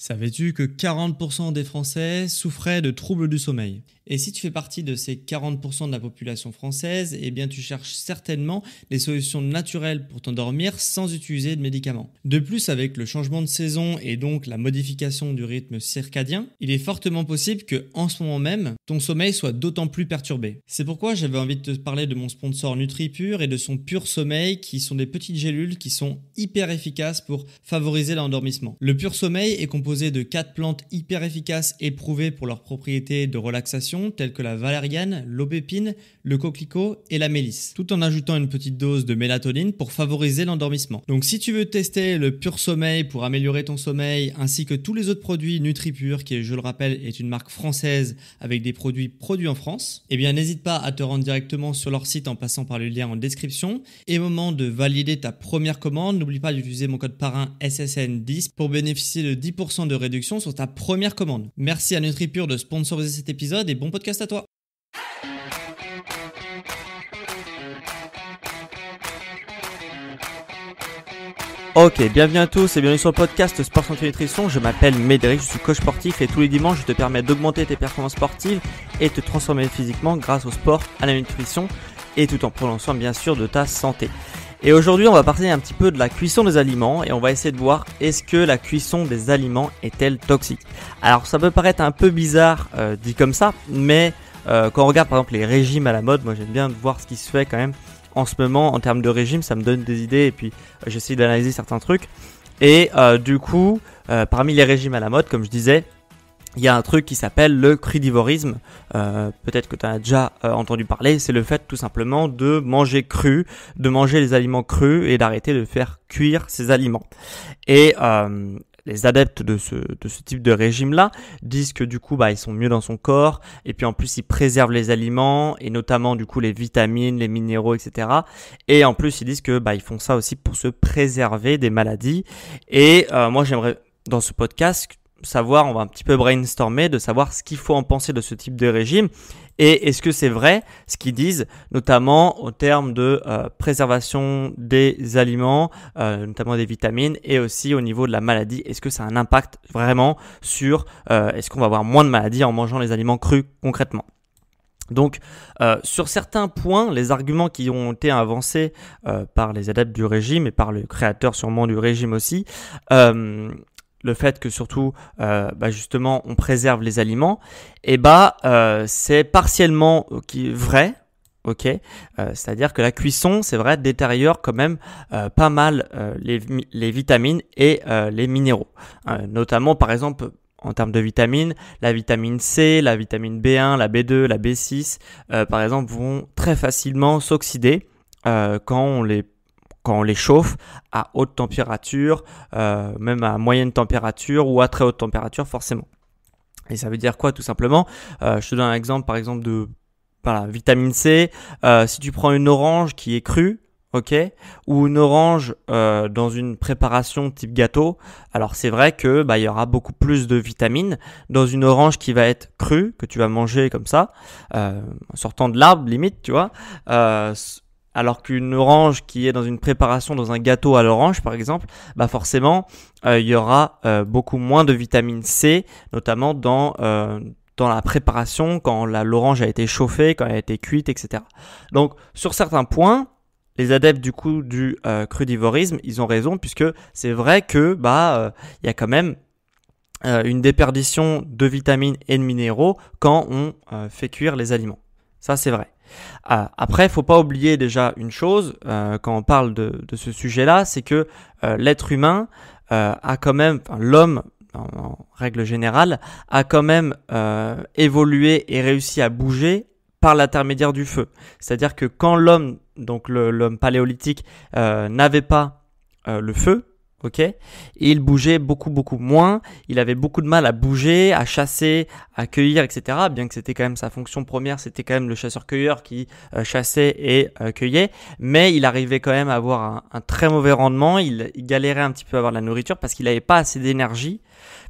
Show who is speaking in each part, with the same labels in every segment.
Speaker 1: Savais-tu que 40% des Français souffraient de troubles du sommeil Et si tu fais partie de ces 40% de la population française, eh bien tu cherches certainement des solutions naturelles pour t'endormir sans utiliser de médicaments. De plus, avec le changement de saison et donc la modification du rythme circadien, il est fortement possible que en ce moment même, ton sommeil soit d'autant plus perturbé. C'est pourquoi j'avais envie de te parler de mon sponsor NutriPure et de son Pur Sommeil qui sont des petites gélules qui sont hyper efficaces pour favoriser l'endormissement. Le Pur Sommeil est composé de quatre plantes hyper efficaces et prouvées pour leurs propriétés de relaxation, telles que la valériane, l'aubépine, le coquelicot et la mélisse, tout en ajoutant une petite dose de mélatonine pour favoriser l'endormissement. Donc si tu veux tester le pur sommeil pour améliorer ton sommeil, ainsi que tous les autres produits NutriPure, qui je le rappelle est une marque française avec des produits produits en France, eh bien n'hésite pas à te rendre directement sur leur site en passant par le lien en description. Et moment de valider ta première commande, n'oublie pas d'utiliser mon code parrain SSN10 pour bénéficier de 10% de réduction sur ta première commande. Merci à NutriPure de sponsoriser cet épisode et bon podcast à toi. Ok, bienvenue à tous et bienvenue sur le podcast Sport Santé Nutrition. Je m'appelle Médéric, je suis coach sportif et tous les dimanches je te permets d'augmenter tes performances sportives et te transformer physiquement grâce au sport, à la nutrition et tout en prenant soin bien sûr de ta santé. Et aujourd'hui, on va parler un petit peu de la cuisson des aliments et on va essayer de voir est-ce que la cuisson des aliments est-elle toxique. Alors, ça peut paraître un peu bizarre euh, dit comme ça, mais euh, quand on regarde par exemple les régimes à la mode, moi j'aime bien voir ce qui se fait quand même en ce moment en termes de régime, ça me donne des idées et puis euh, j'essaie d'analyser certains trucs. Et du coup, parmi les régimes à la mode, comme je disais, il y a un truc qui s'appelle le crudivorisme. Euh, peut-être que tu as déjà euh, entendu parler. C'est le fait tout simplement de manger cru, de manger les aliments crus et d'arrêter de faire cuire ces aliments. Et euh, les adeptes de ce, de ce type de régime-là disent que du coup, bah, ils sont mieux dans son corps. Et puis en plus, ils préservent les aliments et notamment du coup les vitamines, les minéraux, etc. Et en plus, ils disent que bah, ils font ça aussi pour se préserver des maladies. Et moi, j'aimerais dans ce podcast savoir, on va un petit peu brainstormer, de savoir ce qu'il faut en penser de ce type de régime et est-ce que c'est vrai ce qu'ils disent, notamment au terme de euh, préservation des aliments, euh, notamment des vitamines, et aussi au niveau de la maladie. Est-ce que ça a un impact vraiment sur euh, est-ce qu'on va avoir moins de maladies en mangeant les aliments crus concrètement donc sur certains points, les arguments qui ont été avancés par les adeptes du régime et par le créateur sûrement du régime aussi, euh, le fait que surtout euh, bah, justement on préserve les aliments, et eh bah euh, c'est partiellement euh, vrai, ok. C'est-à-dire que la cuisson, c'est vrai, détériore quand même pas mal les, les, vitamines et les minéraux, hein, notamment par exemple en termes de vitamines, la vitamine C, la vitamine B1, la B2, la B6, par exemple, vont très facilement s'oxyder quand on les quand on les chauffe à haute température, euh, même à moyenne température ou à très haute température forcément. Et ça veut dire quoi tout simplement euh, Je te donne un exemple par exemple de vitamine C. Euh, si tu prends une orange qui est crue, ok, ou une orange dans une préparation type gâteau, alors c'est vrai que bah il y aura beaucoup plus de vitamines dans une orange qui va être crue que tu vas manger comme ça, sortant de l'arbre limite, tu vois, alors qu'une orange qui est dans une préparation dans un gâteau à l'orange par exemple, bah forcément euh, il y aura euh, beaucoup moins de vitamine C, notamment dans euh, dans la préparation, quand l'orange a été chauffée, quand elle a été cuite, etc. Donc sur certains points, les adeptes du coup du crudivorisme, ils ont raison puisque c'est vrai que bah il y a quand même une déperdition de vitamines et de minéraux quand on fait cuire les aliments. Ça, c'est vrai. Ah, après, il faut pas oublier déjà une chose euh, quand on parle de, ce sujet-là, c'est que euh, l'être humain euh, a quand même, l'homme en, règle générale, a quand même évolué et réussi à bouger par l'intermédiaire du feu. C'est-à-dire que quand l'homme, donc l'homme paléolithique, n'avait pas le feu, ok il bougeait beaucoup, beaucoup moins. Il avait beaucoup de mal à bouger, à chasser, à cueillir, etc. Bien que c'était quand même sa fonction première, c'était quand même le chasseur-cueilleur qui euh, chassait et euh, cueillait. Mais il arrivait quand même à avoir un, très mauvais rendement. Il, galérait un petit peu à avoir de la nourriture parce qu'il n'avait pas assez d'énergie,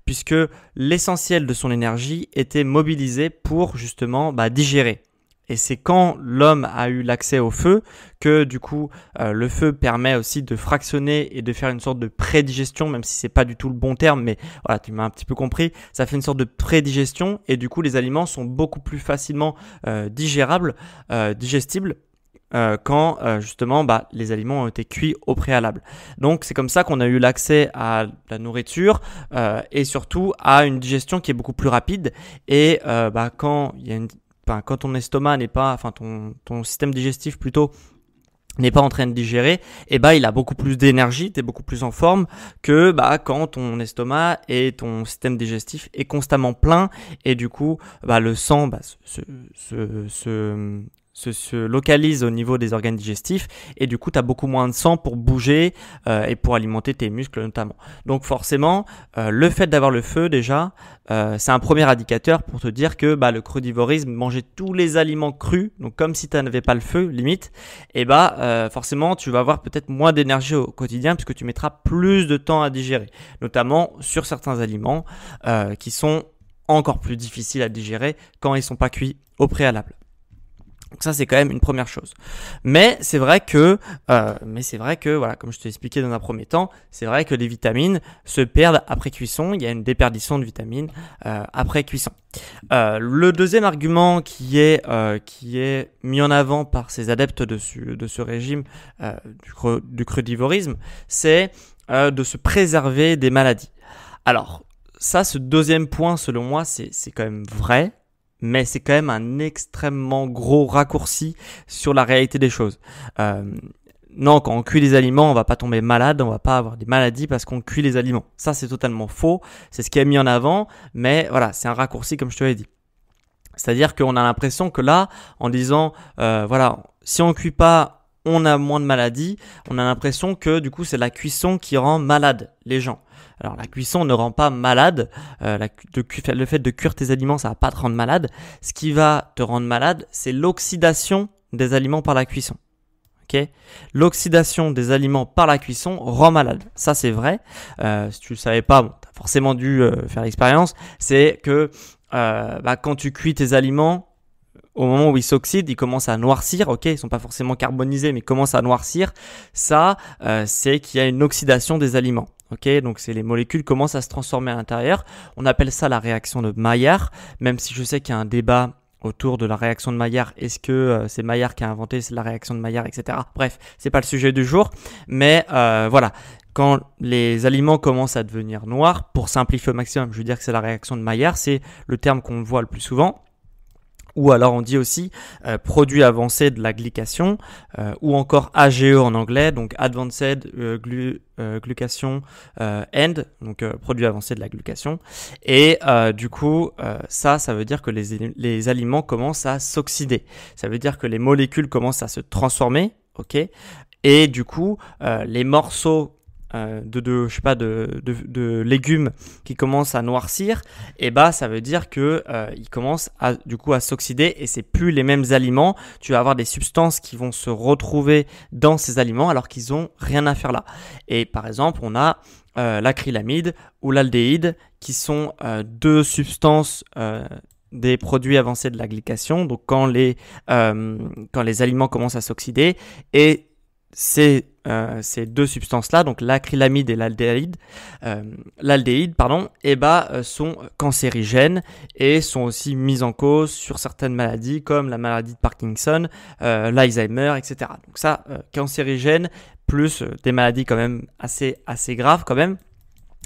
Speaker 1: puisque l'essentiel de son énergie était mobilisé pour justement bah, digérer. Et c'est quand l'homme a eu l'accès au feu que du coup euh, le feu permet aussi de fractionner et de faire une sorte de prédigestion, même si c'est pas du tout le bon terme, mais voilà, tu m'as un petit peu compris. Ça fait une sorte de prédigestion et du coup les aliments sont beaucoup plus facilement euh, digérables, euh, digestibles euh, quand justement bah, les aliments ont été cuits au préalable. Donc c'est comme ça qu'on a eu l'accès à la nourriture et surtout à une digestion qui est beaucoup plus rapide. Et bah, quand il y a une quand ton estomac n'est pas, enfin ton, système digestif plutôt n'est pas en train de digérer, et eh bah ben, il a beaucoup plus d'énergie, tu es beaucoup plus en forme que bah quand ton estomac et ton système digestif est constamment plein et du coup bah le sang bah, se, se, se, se, localise au niveau des organes digestifs et du coup tu as beaucoup moins de sang pour bouger euh, et pour alimenter tes muscles notamment. Donc forcément euh, le fait d'avoir le feu déjà euh, c'est un premier indicateur pour te dire que bah, le crudivorisme, manger tous les aliments crus, donc comme si tu n'avais pas le feu limite, et bah forcément tu vas avoir peut-être moins d'énergie au quotidien puisque tu mettras plus de temps à digérer, notamment sur certains aliments qui sont encore plus difficiles à digérer quand ils sont pas cuits au préalable. Donc ça c'est quand même une première chose. Mais c'est vrai que, euh, mais c'est vrai que voilà, comme je t'ai expliqué dans un premier temps, c'est vrai que les vitamines se perdent après cuisson. Il y a une déperdition de vitamines euh, après cuisson. Euh, le deuxième argument qui est qui est mis en avant par ces adeptes de ce, de ce régime du, du, crudivorisme, c'est de se préserver des maladies. Alors ça, ce deuxième point, selon moi, c'est quand même vrai, mais c'est quand même un extrêmement gros raccourci sur la réalité des choses. Euh, non, quand on cuit les aliments, on va pas tomber malade, on va pas avoir des maladies parce qu'on cuit les aliments. Ça, c'est totalement faux. C'est ce qui est mis en avant, mais voilà, c'est un raccourci comme je te l'ai dit. C'est-à-dire qu'on a l'impression que là, en disant, euh, voilà, si on cuit pas, on a moins de maladies, on a l'impression que du coup c'est la cuisson qui rend malade les gens. Alors la cuisson ne rend pas malade, euh, le fait de cuire tes aliments ça va pas te rendre malade. Ce qui va te rendre malade, c'est l'oxydation des aliments par la cuisson. ok L'oxydation des aliments par la cuisson rend malade. Ça, c'est vrai. Euh, si tu le savais pas, bon, tu as forcément dû euh, faire l'expérience. C'est que bah, quand tu cuis tes aliments, au moment où ils s'oxydent, ils commencent à noircir. Ok, ils sont pas forcément carbonisés, mais ils commencent à noircir. Ça, euh, c'est qu'il y a une oxydation des aliments. Ok, donc c'est les molécules commencent à se transformer à l'intérieur. On appelle ça la réaction de Maillard, même si je sais qu'il y a un débat autour de la réaction de Maillard. Est-ce que euh, c'est Maillard qui a inventé la réaction de Maillard, etc. Bref, c'est pas le sujet du jour, mais euh, voilà. Quand les aliments commencent à devenir noirs, pour simplifier au maximum, je veux dire que c'est la réaction de Maillard, c'est le terme qu'on voit le plus souvent ou alors on dit aussi euh, produit avancé de la glycation, euh, ou encore AGE en anglais, donc Advanced euh, Glu Glucation End, donc produit avancé de la glucation. Et du coup, ça, ça veut dire que les, aliments commencent à s'oxyder. Ça veut dire que les molécules commencent à se transformer, ok et du coup, les morceaux euh, de, je sais pas, de, de, légumes qui commencent à noircir, et eh bah ben, ça veut dire que euh, ils commencent à, du coup à s'oxyder et c'est plus les mêmes aliments. Tu vas avoir des substances qui vont se retrouver dans ces aliments alors qu'ils ont rien à faire là. Et par exemple, on a euh, l'acrylamide ou l'aldéhyde qui sont euh, deux substances des produits avancés de la glycation, donc quand les, quand les aliments commencent à s'oxyder, et c'est euh, ces deux substances-là, donc l'acrylamide et l'aldéhyde, euh, pardon, et eh ben, euh, sont cancérigènes et sont aussi mises en cause sur certaines maladies comme la maladie de Parkinson, l'Alzheimer, etc. Donc ça, cancérigène, plus des maladies quand même assez, assez graves quand même.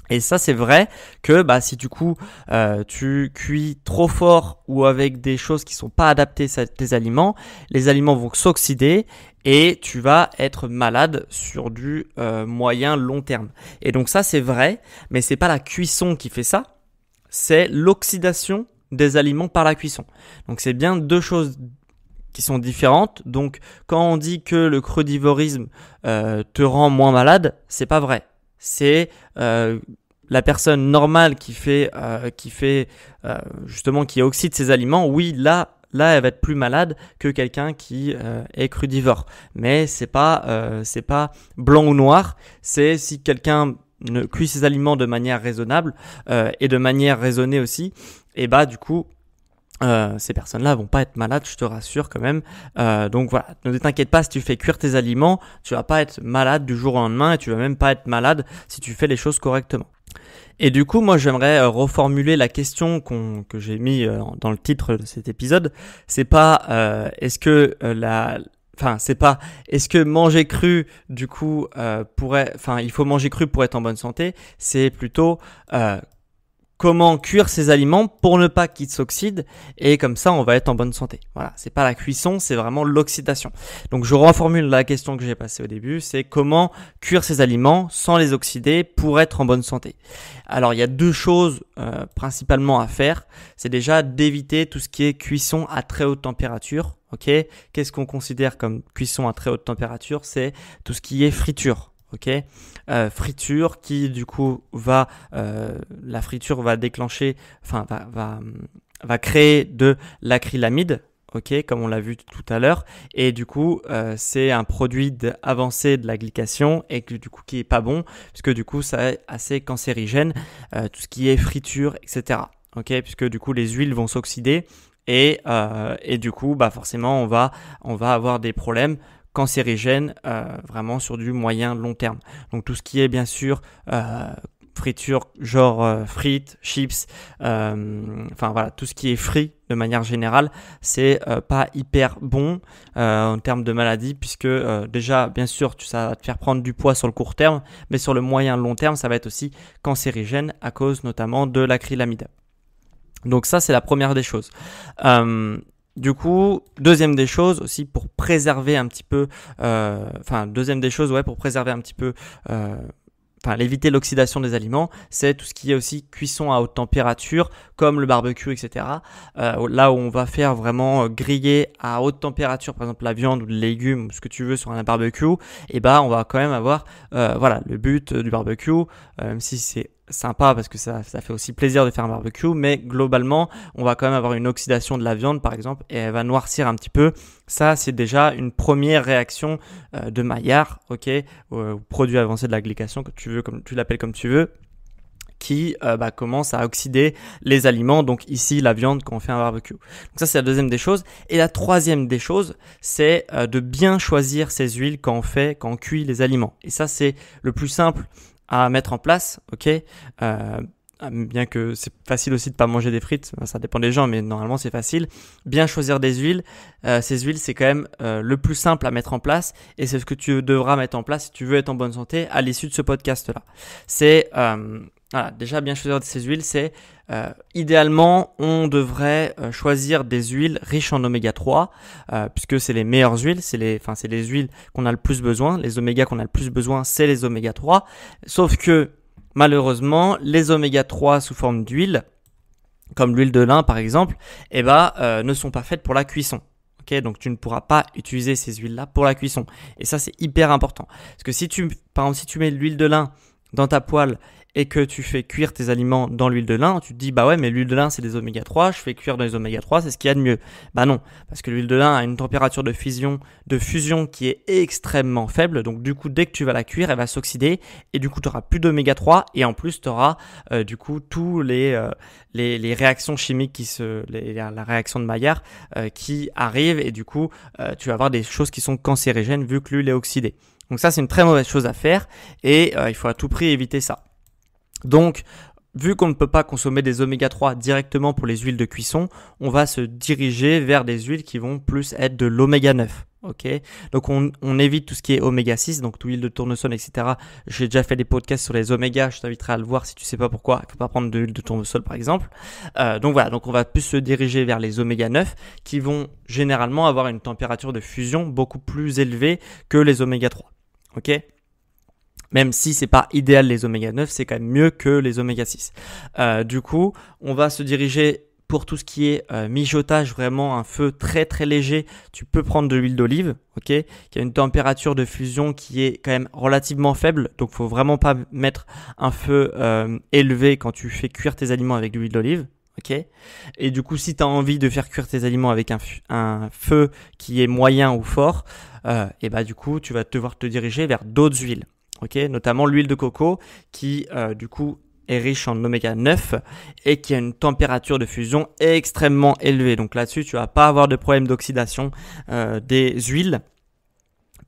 Speaker 1: Et ça, c'est vrai que bah, si du coup euh, tu cuis trop fort ou avec des choses qui sont pas adaptées à tes aliments, les aliments vont s'oxyder et tu vas être malade sur du euh, moyen long terme. Et donc ça, c'est vrai, mais c'est pas la cuisson qui fait ça, c'est l'oxydation des aliments par la cuisson. Donc c'est bien deux choses qui sont différentes. Donc quand on dit que le crudivorisme euh, te rend moins malade, c'est pas vrai c'est euh, la personne normale qui fait, euh, qui fait euh, justement qui oxyde ses aliments, oui, là, là, elle va être plus malade que quelqu'un qui est crudivore. Mais c'est pas, c'est pas blanc ou noir. C'est si quelqu'un ne cuit ses aliments de manière raisonnable et de manière raisonnée aussi, et bah du coup, euh, ces personnes-là vont pas être malades, je te rassure quand même. Euh, donc voilà, ne t'inquiète pas si tu fais cuire tes aliments, tu vas pas être malade du jour au lendemain et tu vas même pas être malade si tu fais les choses correctement. Et du coup, moi j'aimerais euh, reformuler la question que j'ai mis euh, dans le titre de cet épisode. C'est pas est-ce que la Enfin, c'est pas. Est-ce que manger cru, du coup, pourrait. Enfin, il faut manger cru pour être en bonne santé. C'est plutôt comment cuire ces aliments pour ne pas qu'ils s'oxydent et comme ça on va être en bonne santé. Voilà, c'est pas la cuisson, c'est vraiment l'oxydation. Donc je reformule la question que j'ai passée au début, c'est comment cuire ces aliments sans les oxyder pour être en bonne santé. Alors il y a deux choses euh, principalement à faire, c'est déjà d'éviter tout ce qui est cuisson à très haute température. Ok, qu'est-ce qu'on considère comme cuisson à très haute température C'est tout ce qui est friture. Ok, euh, friture qui du coup va euh, la friture va déclencher enfin euh, va, créer de l'acrylamide ok, comme on l'a vu tout à l'heure. Et du coup, c'est un produit avancé de la glycation et que, du coup qui est pas bon, puisque du coup, ça est assez cancérigène, tout ce qui est friture, etc. Ok, puisque du coup, les huiles vont s'oxyder et, et du coup, bah forcément, on va, on va avoir des problèmes cancérigène euh, vraiment sur du moyen long terme. Donc tout ce qui est bien sûr euh, friture genre euh, frites, chips, enfin voilà, tout ce qui est frit de manière générale, c'est pas hyper bon en termes de maladie, puisque déjà, bien sûr, tu, ça va te faire prendre du poids sur le court terme, mais sur le moyen long terme, ça va être aussi cancérigène à cause notamment de l'acrylamide. Donc ça, c'est la première des choses. Du coup, deuxième des choses aussi pour préserver un petit peu, euh, enfin deuxième des choses, ouais, pour préserver un petit peu, euh, enfin l'éviter l'oxydation des aliments, c'est tout ce qui est aussi cuisson à haute température, comme le barbecue, etc. Euh, là où on va faire vraiment griller à haute température, par exemple la viande ou les légumes, ce que tu veux sur un barbecue, et ben, on va quand même avoir, voilà, le but du barbecue, même si c'est sympa parce que ça, ça, fait aussi plaisir de faire un barbecue, mais globalement, on va quand même avoir une oxydation de la viande par exemple et elle va noircir un petit peu. Ça, c'est déjà une première réaction euh, de Maillard, ok, euh, produit avancé de la glycation, que tu veux, comme tu l'appelles comme tu veux qui euh, bah, commence à oxyder les aliments, donc ici la viande quand on fait un barbecue. Donc ça c'est la deuxième des choses. Et la troisième des choses, c'est de bien choisir ces huiles quand on fait, quand on cuit les aliments. Et ça c'est le plus simple à mettre en place, ok euh, ah, bien que c'est facile aussi de pas manger des frites, ça dépend des gens, mais normalement c'est facile. Bien choisir des huiles, euh, ces huiles c'est quand même euh, le plus simple à mettre en place et c'est ce que tu devras mettre en place si tu veux être en bonne santé à l'issue de ce podcast là. C'est euh, voilà, déjà bien choisir ces huiles, c'est euh, idéalement on devrait euh, choisir des huiles riches en oméga 3, euh, puisque c'est les meilleures huiles, c'est les, enfin c'est les huiles qu'on a le plus besoin, les oméga qu'on a le plus besoin, c'est les oméga 3. Sauf que malheureusement, les oméga 3 sous forme d'huile, comme l'huile de lin par exemple, eh ben, ne sont pas faites pour la cuisson. Okay, donc tu ne pourras pas utiliser ces huiles-là pour la cuisson. Et ça, c'est hyper important. Parce que si tu, par exemple, si tu mets l'huile de lin dans ta poêle et que tu fais cuire tes aliments dans l'huile de lin, tu te dis bah ouais mais l'huile de lin c'est des oméga 3, je fais cuire dans les oméga 3, c'est ce qu'il y a de mieux. Bah non, parce que l'huile de lin a une température de fusion, de fusion qui est extrêmement faible, donc du coup dès que tu vas la cuire, elle va s'oxyder et du coup tu n'auras plus d'oméga 3 et en plus tu auras euh, du coup tous les, euh, les, les réactions chimiques qui se la réaction de Maillard euh, qui arrive et du coup tu vas avoir des choses qui sont cancérigènes vu que l'huile est oxydée. Donc ça c'est une très mauvaise chose à faire et il faut à tout prix éviter ça. Donc, vu qu'on ne peut pas consommer des oméga 3 directement pour les huiles de cuisson, on va se diriger vers des huiles qui vont plus être de l'oméga 9. Ok, donc on, évite tout ce qui est oméga 6, donc tout huile de tournesol, etc. J'ai déjà fait des podcasts sur les oméga, je t'inviterai à le voir si tu sais pas pourquoi. Il faut pas prendre de l'huile de tournesol par exemple. Euh, donc voilà, donc on va plus se diriger vers les oméga 9 qui vont généralement avoir une température de fusion beaucoup plus élevée que les oméga 3. Ok, même si c'est pas idéal les oméga 9, c'est quand même mieux que les oméga 6. Euh, du coup, on va se diriger pour tout ce qui est euh, mijotage, vraiment un feu très très léger, tu peux prendre de l'huile d'olive, ok, qui a une température de fusion qui est quand même relativement faible, donc faut vraiment pas mettre un feu euh, élevé quand tu fais cuire tes aliments avec de l'huile d'olive. Ok Et du coup, si tu as envie de faire cuire tes aliments avec un, un feu qui est moyen ou fort, et bah du coup, tu vas devoir te diriger vers d'autres huiles notamment l'huile de coco qui euh, du coup est riche en oméga 9 et qui a une température de fusion extrêmement élevée. Donc là-dessus, tu vas pas avoir de problème d'oxydation euh, des huiles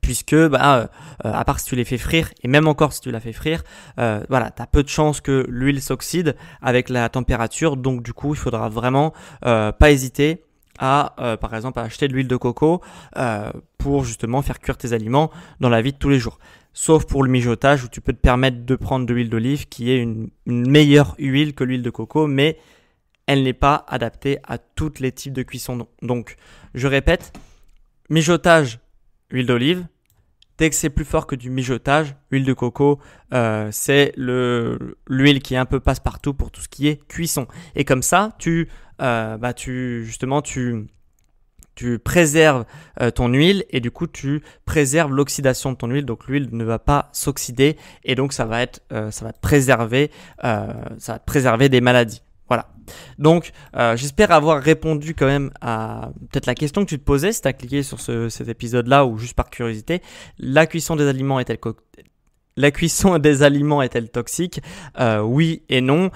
Speaker 1: puisque bah, euh, à part si tu les fais frire et même encore si tu la fais frire voilà tu as peu de chances que l'huile s'oxyde avec la température donc du coup il faudra vraiment pas hésiter à par exemple à acheter de l'huile de coco pour justement faire cuire tes aliments dans la vie de tous les jours sauf pour le mijotage où tu peux te permettre de prendre de l'huile d'olive qui est une, meilleure huile que l'huile de coco, mais elle n'est pas adaptée à tous les types de cuisson. Donc, je répète, mijotage, huile d'olive. Dès que c'est plus fort que du mijotage, huile de coco, euh, c'est l'huile qui est un peu passe-partout pour tout ce qui est cuisson. Et comme ça, tu, euh, bah tu justement, tu tu préserves euh, ton huile et du coup tu préserves l'oxydation de ton huile. Donc l'huile ne va pas s'oxyder et donc ça va être, euh, ça va te préserver, euh, ça va préserver des maladies. Voilà. Donc, j'espère avoir répondu quand même à peut-être la question que tu te posais si tu as cliqué sur cet épisode-là ou juste par curiosité. La cuisson des aliments est-elle la cuisson des aliments est-elle toxique Oui et non.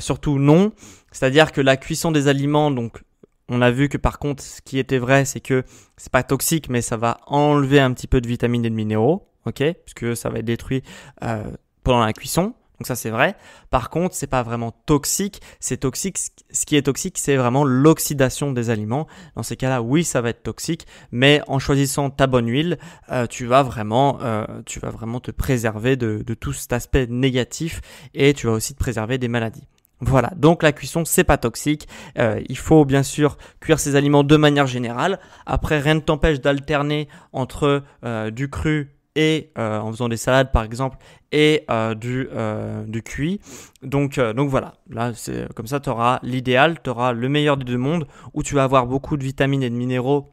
Speaker 1: surtout non. C'est-à-dire que la cuisson des aliments, donc on a vu que par contre, ce qui était vrai, c'est que c'est pas toxique, mais ça va enlever un petit peu de vitamines et de minéraux, ok, puisque ça va être détruit euh, pendant la cuisson. Donc ça c'est vrai. Par contre, c'est pas vraiment toxique. C'est toxique. Ce qui est toxique, c'est vraiment l'oxydation des aliments. Dans ces cas-là, oui, ça va être toxique, mais en choisissant ta bonne huile, euh, tu vas vraiment, euh, tu vas vraiment te préserver de, de tout cet aspect négatif et tu vas aussi te préserver des maladies. Voilà, donc la cuisson, c'est pas toxique. Euh, il faut bien sûr cuire ces aliments de manière générale. Après, rien ne t'empêche d'alterner entre euh, du cru et euh, en faisant des salades par exemple et du, du, cuit. Donc, donc voilà, là c'est comme ça, tu auras l'idéal, tu auras le meilleur des deux mondes où tu vas avoir beaucoup de vitamines et de minéraux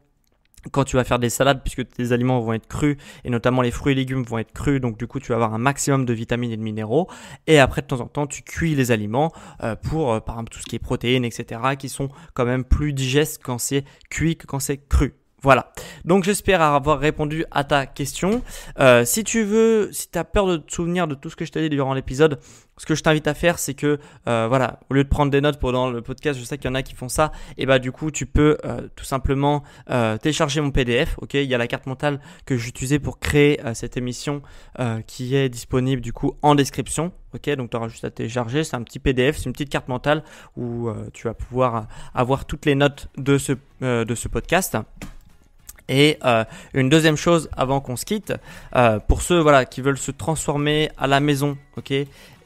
Speaker 1: quand tu vas faire des salades, puisque tes aliments vont être crus, et notamment les fruits et légumes vont être crus, donc du coup tu vas avoir un maximum de vitamines et de minéraux, et après de temps en temps tu cuis les aliments euh, pour euh, par exemple tout ce qui est protéines, etc., qui sont quand même plus digestes quand c'est cuit que quand c'est cru. Voilà. Donc j'espère avoir répondu à ta question. Euh, si tu veux, si tu as peur de te souvenir de tout ce que je t'ai dit durant l'épisode, ce que je t'invite à faire, c'est que, euh, voilà, au lieu de prendre des notes pendant le podcast, je sais qu'il y en a qui font ça, et bah du coup, tu peux euh, tout simplement euh, télécharger mon PDF, ok Il y a la carte mentale que j'utilisais pour créer cette émission qui est disponible du coup en description, ok Donc tu auras juste à télécharger, c'est un petit PDF, c'est une petite carte mentale où tu vas pouvoir avoir toutes les notes de ce, de ce podcast. Et une deuxième chose avant qu'on se quitte, pour ceux voilà qui veulent se transformer à la maison, ok,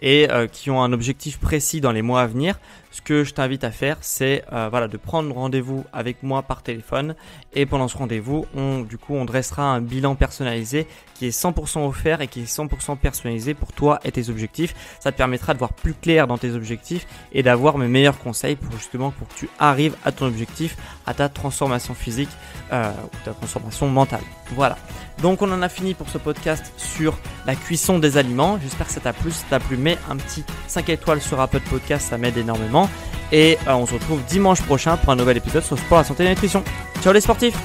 Speaker 1: et euh, qui ont un objectif précis dans les mois à venir, ce que je t'invite à faire, c'est euh, voilà de prendre rendez-vous avec moi par téléphone et pendant ce rendez-vous, on du coup on dressera un bilan personnalisé qui est 100% offert et qui est 100% personnalisé pour toi et tes objectifs. Ça te permettra de voir plus clair dans tes objectifs et d'avoir mes meilleurs conseils pour justement pour que tu arrives à ton objectif, à ta transformation physique euh, ou ta transformation mentale. Voilà. Donc on en a fini pour ce podcast sur la cuisson des aliments. J'espère que ça t'a plu, ça t'a plu un petit 5 étoiles sur Apple Podcast, ça m'aide énormément. Et euh, on se retrouve dimanche prochain pour un nouvel épisode sur sport, la santé et la nutrition. Ciao les sportifs